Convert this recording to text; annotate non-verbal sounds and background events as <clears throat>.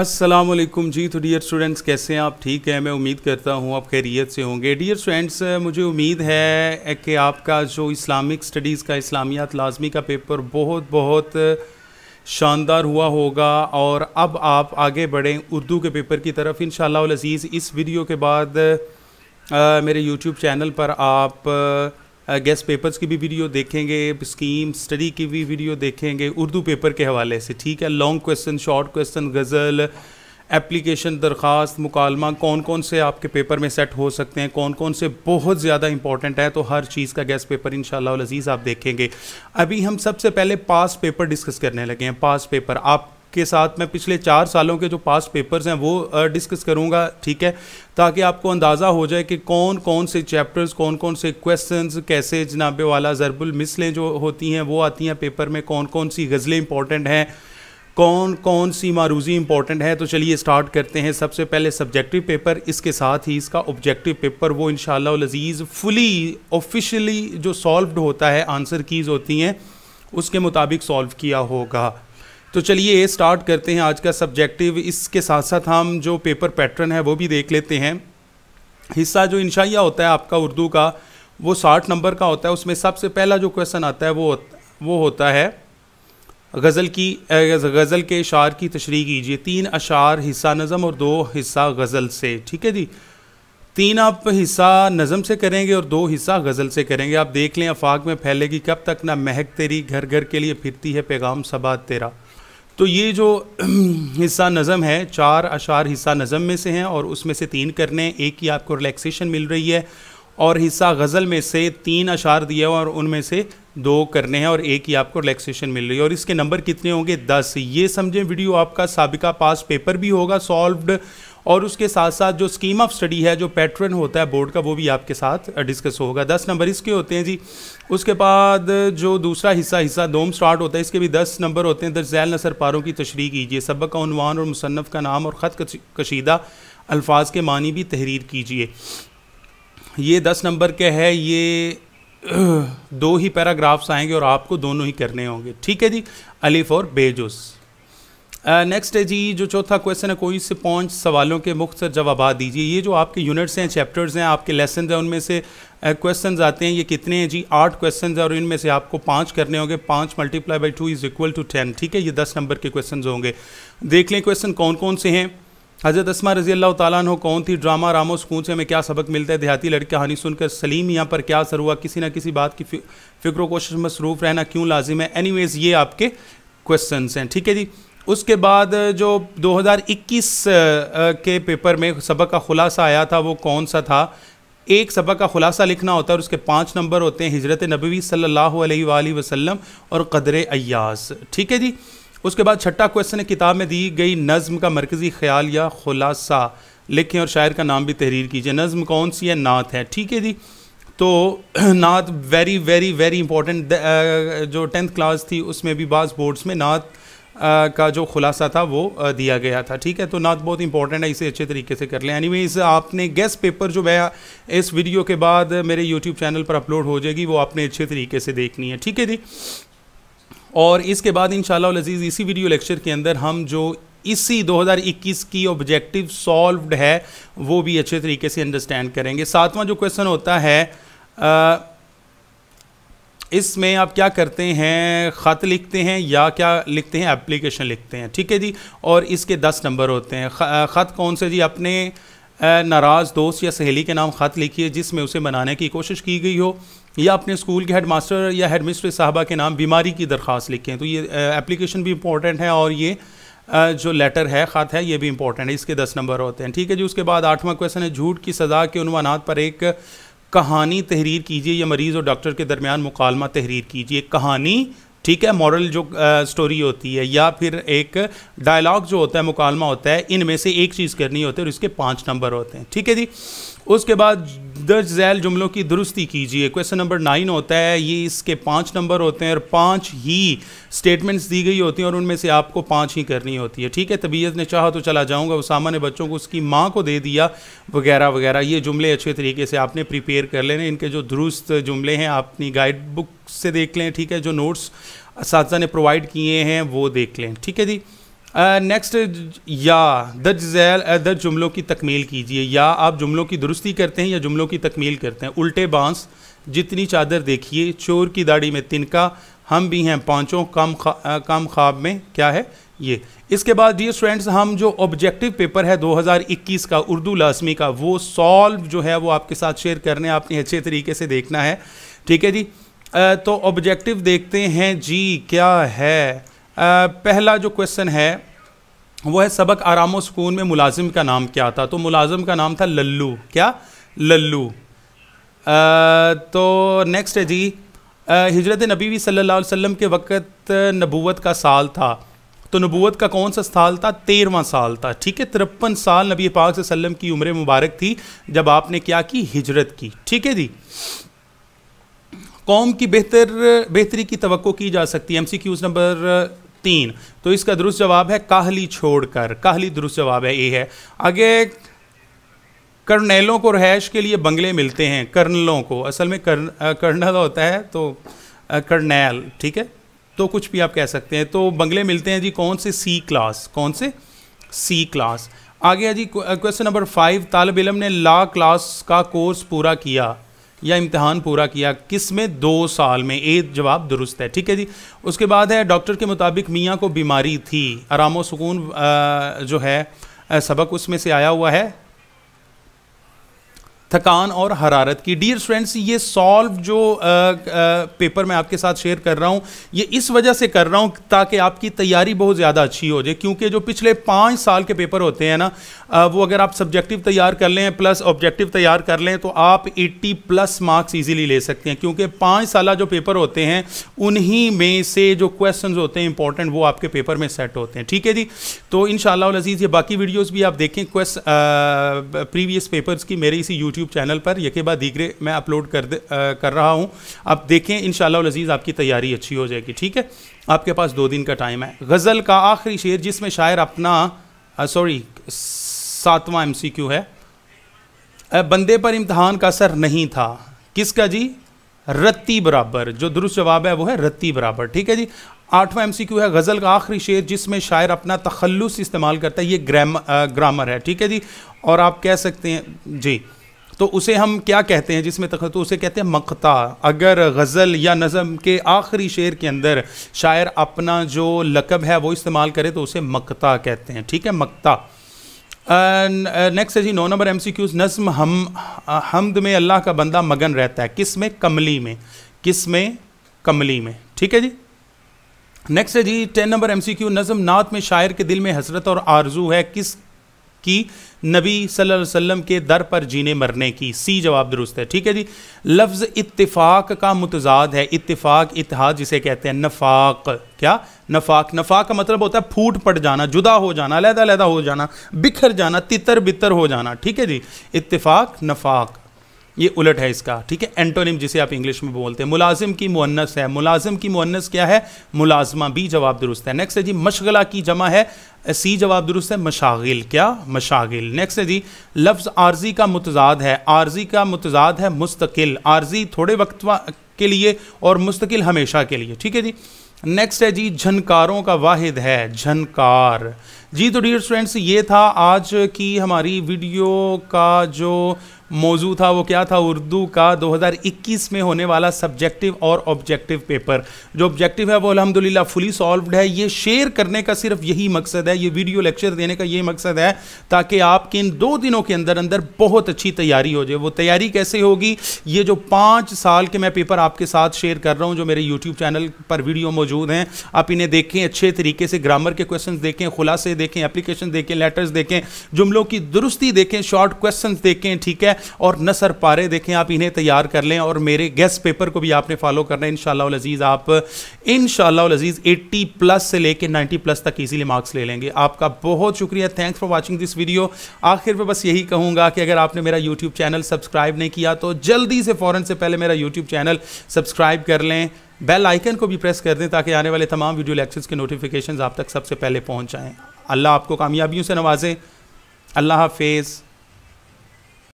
अस्सलाम वालेकुम जी तो डियर स्टूडेंट्स कैसे हैं आप ठीक हैं मैं उम्मीद करता हूं आप खैरियत से होंगे डियर स्टूडेंट्स मुझे उम्मीद है कि आपका जो इस्लामिक स्टडीज़ का इस्लामियात लाजमी का पेपर बहुत बहुत शानदार हुआ होगा और अब आप आगे बढ़ें उर्दू के पेपर की तरफ इन अज़ीज़ इस वीडियो के बाद आ, मेरे यूट्यूब चैनल पर आप गेस्ट पेपर्स की भी वीडियो देखेंगे स्कीम स्टडी की भी वीडियो देखेंगे उर्दू पेपर के हवाले से ठीक है लॉन्ग क्वेश्चन शॉर्ट क्वेश्चन गज़ल एप्लीकेशन दरख्वास्त मुकालमा कौन कौन से आपके पेपर में सेट हो सकते हैं कौन कौन से बहुत ज़्यादा इंपॉर्टेंट है तो हर चीज़ का गेस्ट पेपर इन शजीज़ आप देखेंगे अभी हम सबसे पहले पास पेपर डिस्कस करने लगे हैं पास पेपर आप के साथ मैं पिछले चार सालों के जो पास पेपर्स हैं वो डिस्कस करूँगा ठीक है ताकि आपको अंदाज़ा हो जाए कि कौन कौन से चैप्टर्स कौन कौन से क्वेश्चन कैसे जनाबे वाला ज़रबुल मिसलें जो होती हैं वो आती हैं पेपर में कौन कौन सी गज़लें इंपॉर्टेंट हैं कौन कौन सी मारूजी इंपॉर्टेंट है तो चलिए स्टार्ट करते हैं सबसे पहले सब्जेक्टिव पेपर इसके साथ ही इसका ऑब्जेक्टिव पेपर वो इन लजीज़ फुली ऑफिशियली जो सॉल्व्ड होता है आंसर कीज़ होती हैं उसके मुताबिक सॉल्व किया होगा तो चलिए स्टार्ट करते हैं आज का सब्जेक्टिव इसके साथ साथ हम जो पेपर पैटर्न है वो भी देख लेते हैं हिस्सा जो इंशाइया होता है आपका उर्दू का वो साठ नंबर का होता है उसमें सबसे पहला जो क्वेश्चन आता है वो वो होता है गज़ल की गज़ल के अशार की तशरी कीजिए तीन अशार हिस्सा नज़म और दो हिस्सा गज़ल से ठीक है जी तीन आप हिस्सा नज़म से करेंगे और दो हिस्सा गज़ल से करेंगे आप देख लें अफाक में फैलेगी कब तक ना महक तेरी घर घर के लिए फिरती है पैगाम सबा तेरा तो ये जो <clears throat> हिस्सा नज़म है चार अशार हिस्सा नज़म में से हैं और उसमें से तीन करने हैं एक ही आपको रिलैक्सेशन मिल रही है और हिस्सा गज़ल में से तीन अशार दिया और उनमें से दो करने हैं और एक ही आपको रिलैक्सेशन मिल रही है और इसके नंबर कितने होंगे दस ये समझें वीडियो आपका सबका पास पेपर भी होगा सॉल्व्ड और उसके साथ साथ जो स्कीम ऑफ स्टडी है जो पैटर्न होता है बोर्ड का वो भी आपके साथ डिस्कस uh, होगा दस नंबर इसके होते हैं जी उसके बाद जो दूसरा हिस्सा हिस्सा दोम स्टार्ट होता है इसके भी दस नंबर होते हैं जैल नसर पारों की तशरी कीजिए सबक का उनवान और मुसनफ़ का नाम और ख़त कशीदा अल्फाज के मानी भी तहरीर कीजिए ये दस नंबर के है ये <clears throat> दो ही पैराग्राफ्स आएंगे और आपको दोनों ही करने होंगे ठीक है जी अलिफ और बेजुस नेक्स्ट है जी जो चौथा क्वेश्चन है कोई से पाँच सवालों के मुख्तर जवाब दीजिए ये जो आपके यूनिट्स हैं चैप्टर्स हैं आपके लेसन हैं उनमें से क्वेश्चंस आते हैं ये कितने हैं जी आठ क्वेश्चंस हैं और इनमें से आपको पाँच करने होंगे पाँच multiply by two is equal to ten ठीक है ये दस नंबर के क्वेश्चन होंगे देख लें क्वेश्चन कौन कौन से हैं हज़रत असमा रजी अल्लाह हो कौन थी ड्रामा रामो सुकून से हमें क्या सबक मिलता है देहाती लड़की कहानी सुनकर सलीम यहाँ पर क्या असर हुआ किसी ना किसी बात की फिक्र कोशिश मसरूफ़ रहना क्यों लाजिम है एनी ये आपके क्वेश्चन हैं ठीक है जी उसके बाद जो 2021 के पेपर में सबक का खुलासा आया था वो कौन सा था एक सबक का खुलासा लिखना होता है और उसके पाँच नंबर होते हैं हजरत नबी सल्लल्लाहु अलैहि वसल्लम और कदर अयास ठीक है जी उसके बाद छठा क्वेश्चन किताब में दी गई नज़म का मरकज़ी ख्याल या खुलासा लिखें और शायर का नाम भी तहरीर कीजिए नज़म कौन सी है नात है ठीक है जी तो <clears throat> नात वेरी वेरी वेरी इंपॉर्टेंट जो टेंथ क्लास थी उसमें भी बाज़ बोर्ड्स में नात का जो खुलासा था वो दिया गया था ठीक है तो नाथ बहुत इंपॉर्टेंट है इसे अच्छे तरीके से कर लें वेज़ आपने गेस्ट पेपर जो है इस वीडियो के बाद मेरे यूट्यूब चैनल पर अपलोड हो जाएगी वो आपने अच्छे तरीके से देखनी है ठीक है जी और इसके बाद इन शजीज़ इसी वीडियो लेक्चर के अंदर हम जो इसी 2021 की ऑब्जेक्टिव सॉल्व्ड है वो भी अच्छे तरीके से अंडरस्टैंड करेंगे सातवां जो क्वेश्चन होता है आ, इसमें आप क्या करते हैं ख़त लिखते हैं या क्या लिखते हैं एप्लीकेशन लिखते हैं ठीक है जी और इसके दस नंबर होते हैं ख़त कौन से जी अपने नाराज़ दोस्त या सहेली के नाम ख़त लिखिए जिसमें उसे मनाने की कोशिश की गई हो या अपने स्कूल के हेड मास्टर या हेड मिस्टर साहबा के नाम बीमारी की दरख्वास्त लिखें तो ये एप्लीकेशन भी इंपॉर्टेंट है और ये जो लेटर है ख़त है ये भी इंपॉर्टेंट है इसके दस नंबर होते हैं ठीक है जी उसके बाद आठवां क्वेश्चन है झूठ की सज़ा के उनवानात पर एक कहानी तहरीर कीजिए या मरीज़ और डॉक्टर के दरमियान मुकालमा तहरीर कीजिए कहानी ठीक है मॉरल जो आ, स्टोरी होती है या फिर एक डायलॉग जो होता है मुकालमा होता है इनमें से एक चीज़ करनी होती है और इसके पाँच नंबर होते हैं ठीक है जी उसके बाद दर्ज झैल जुमलों की दुरुस्ती कीजिए क्वेश्चन नंबर नाइन होता है ये इसके पाँच नंबर होते हैं और पाँच ही स्टेटमेंट्स दी गई होती हैं और उनमें से आपको पाँच ही करनी होती है ठीक है तबीयत ने चाहा तो चला जाऊँगा उसामा ने बच्चों को उसकी माँ को दे दिया वगैरह वगैरह ये जुमले अच्छे तरीके से आपने प्रिपेयर कर लेने इनके जो दुरुस्त जुमले हैं आप अपनी गाइड बुक से देख लें ठीक है जो नोट्स इस ने प्रोवाइड किए हैं वो देख लें ठीक है जी नेक्स्ट या दर्ज जैल दर्ज जुमलों की तकमील कीजिए या आप जुमलों की दुरुस्ती करते हैं या जुमलों की तकमील करते हैं उल्टे बांस जितनी चादर देखिए चोर की दाढ़ी में तिनका हम भी हैं पाँचों कम खा, कम ख्वाब में क्या है ये इसके बाद डी स्टूडेंट्स हम जो ऑब्जेक्टिव पेपर है 2021 का उर्दू लाजमी का वो सॉल्व जो है वो आपके साथ शेयर करने आपने अच्छे तरीके से देखना है ठीक है जी तो ऑब्जेक्टिव देखते हैं जी क्या है पहला जो क्वेश्चन है वो है सबक आराम सुकून में मुलाजिम का नाम क्या था तो मुलाजिम का नाम था लल्लू क्या लल्लू तो नेक्स्ट है जी हिजरत नबी सल्लल्लाहु अलैहि वसल्लम के वक़्त नबूवत का साल था तो नबूवत का कौन सा साल था तेरहवा साल था ठीक है तिरपन साल नबी पाक वसल्लम की उम्र मुबारक थी जब आपने क्या की हिजरत की ठीक है जी कौम की बेहतर बेहतरी की तो की जा सकती है एम सी क्यूज़ नंबर तीन तो इसका दुरुस्त जवाब है काहली छोड़कर काहली दुरुस्त जवाब है ए है आगे कर्नेलों को रहायश के लिए बंगले मिलते हैं कर्नलों को असल में कर्न कर्नल होता है तो कर्नेल ठीक है तो कुछ भी आप कह सकते हैं तो बंगले मिलते हैं जी कौन से सी क्लास कौन से सी क्लास आगे गया जी क्वेश्चन नंबर फाइव तालब इलम ने ला क्लास का कोर्स पूरा किया या इम्तहान पूरा किया किस में दो साल में ए जवाब दुरुस्त है ठीक है जी उसके बाद है डॉक्टर के मुताबिक मियाँ को बीमारी थी आराम सुकून जो है सबक उसमें से आया हुआ है थकान और हरारत की डियर फ्रेंड्स ये सॉल्व जो आ, आ, पेपर मैं आपके साथ शेयर कर रहा हूँ ये इस वजह से कर रहा हूँ ताकि आपकी तैयारी बहुत ज़्यादा अच्छी हो जाए क्योंकि जो पिछले पाँच साल के पेपर होते हैं ना वो अगर आप सब्जेक्टिव तैयार कर लें प्लस ऑब्जेक्टिव तैयार कर लें तो आप एट्टी प्लस मार्क्स ईजिली ले सकते हैं क्योंकि पाँच साल जो पेपर होते हैं उन्हीं में से जो क्वेश्चन होते हैं इंपॉर्टेंट वो आपके पेपर में सेट होते हैं ठीक है जी तो इन शजीज़ ये बाकी वीडियोज़ भी आप देखें क्वेश्चन प्रीवियस पेपर्स की मेरे इसी यूट्यूब यूट्यूब चैनल पर यके बाद दीगरे मैं अपलोड कर दे आ, कर रहा हूँ आप देखें इन शजीज़ आपकी तैयारी अच्छी हो जाएगी ठीक है आपके पास दो दिन का टाइम है गज़ल का आखिरी शेर जिसमें शायर अपना सॉरी सातवां एम सी क्यू है बंदे पर इम्तहान का असर नहीं था किसका जी रत्ती बराबर जो दुरुस्त जवाब है वो है रत्ती बराबर ठीक है जी आठवां एमसीक्यू है गज़ल का आखिरी शेर जिसमें शायर अपना तखल्लुस इस्तेमाल करता है ये ग्रामर है ठीक है जी और आप कह सकते हैं जी तो उसे हम क्या कहते हैं जिसमें तक तो उसे कहते हैं मकता अगर गज़ल या नज़म के आखिरी शेर के अंदर शायर अपना जो लकब है वो इस्तेमाल करे तो उसे मकता कहते हैं ठीक है मकता नेक्स्ट है जी नौ नंबर एम सी क्यूज़ नज़म हम हमद में अल्लाह का बंदा मगन रहता है किस में कमली में किस में कमली में ठीक है जी नेक्स्ट है जी ten number M C Q नज़म नात में शायर के दिल में हसरत और आरजू है किस कि नबी सल्लल्लाहु अलैहि वसल्लम के दर पर जीने मरने की सी जवाब दुरुस्त है ठीक है जी लफ्ज़ इत्तिफाक का मुतजाद है इत्तिफाक इतिहाद जिसे कहते हैं नफाक क्या नफाक नफाक का मतलब होता है फूट पट जाना जुदा हो जाना अलहदा अलहदा हो जाना बिखर जाना तितर बितर हो जाना ठीक है जी इत्तिफाक नफाक ये उलट है इसका ठीक है एंटोनिम जिसे आप इंग्लिश में बोलते हैं मुलाजिम की मुन्नस है मुलाजिम की मुन्नस क्या है मुलाजमा भी जवाब दुरुस्त है नेक्स्ट है जी मशगला की जमा है सी जवाब दुरुस्त है मशागिल क्या मशागिल नेक्स्ट है जी लफ्ज़ आर्जी का मुतजाद है आर्जी का मुतजाद है मुस्तकिल आर्जी थोड़े वक्त के लिए और मुस्तकिल हमेशा के लिए ठीक है जी नेक्स्ट है जी झनकारों का वाहिद है झनकार जी तो डियर स्टूडेंट्स ये था आज की हमारी वीडियो का जो मौजू था वो क्या था उर्दू का 2021 में होने वाला सब्जेक्टिव और ऑब्जेक्टिव पेपर जो ऑब्जेक्टिव है वो अलहमदिल्ला फुली सॉल्व है ये शेयर करने का सिर्फ यही मकसद है ये वीडियो लेक्चर देने का ये मकसद है ताकि आपके इन दो दिनों के अंदर अंदर बहुत अच्छी तैयारी हो जाए वो तैयारी कैसे होगी ये जो पाँच साल के मैं पेपर आपके साथ शेयर कर रहा हूँ जो मेरे यूट्यूब चैनल पर वीडियो मौजूद हैं आप इन्हें देखें अच्छे तरीके से ग्रामर के क्वेश्चन देखें खुलासे देखें एप्लीकेशन देखें लेटर्स देखें जुमलों की दुरुस्ती देखें शॉर्ट क्वेश्चन देखें ठीक है और न सर पारे देखें आप इन्हें तैयार कर लें और मेरे गेस्ट पेपर को भी आपने फॉलो करना है इन शजीज़ आप इन शजीज़ एट्टी प्लस से लेकर नाइन्टी प्लस तक ईजिली मार्क्स ले लेंगे आपका बहुत शुक्रिया thanks for watching this video आखिर में बस यही कहूँगा कि अगर आपने मेरा यूट्यूब चैनल सब्सक्राइब नहीं किया तो जल्दी से फ़ौरन से पहले मेरा यूट्यूब चैनल सब्सक्राइब कर लें बेल आइकन को भी प्रेस कर दें ताकि आने वाले तमाम वीडियो लेक्चर्स के नोटिफिकेशन आप तक सबसे पहले पहुंच जाएं अल्लाह आपको कामयाबियों से नवाजें अल्लाह हाफेज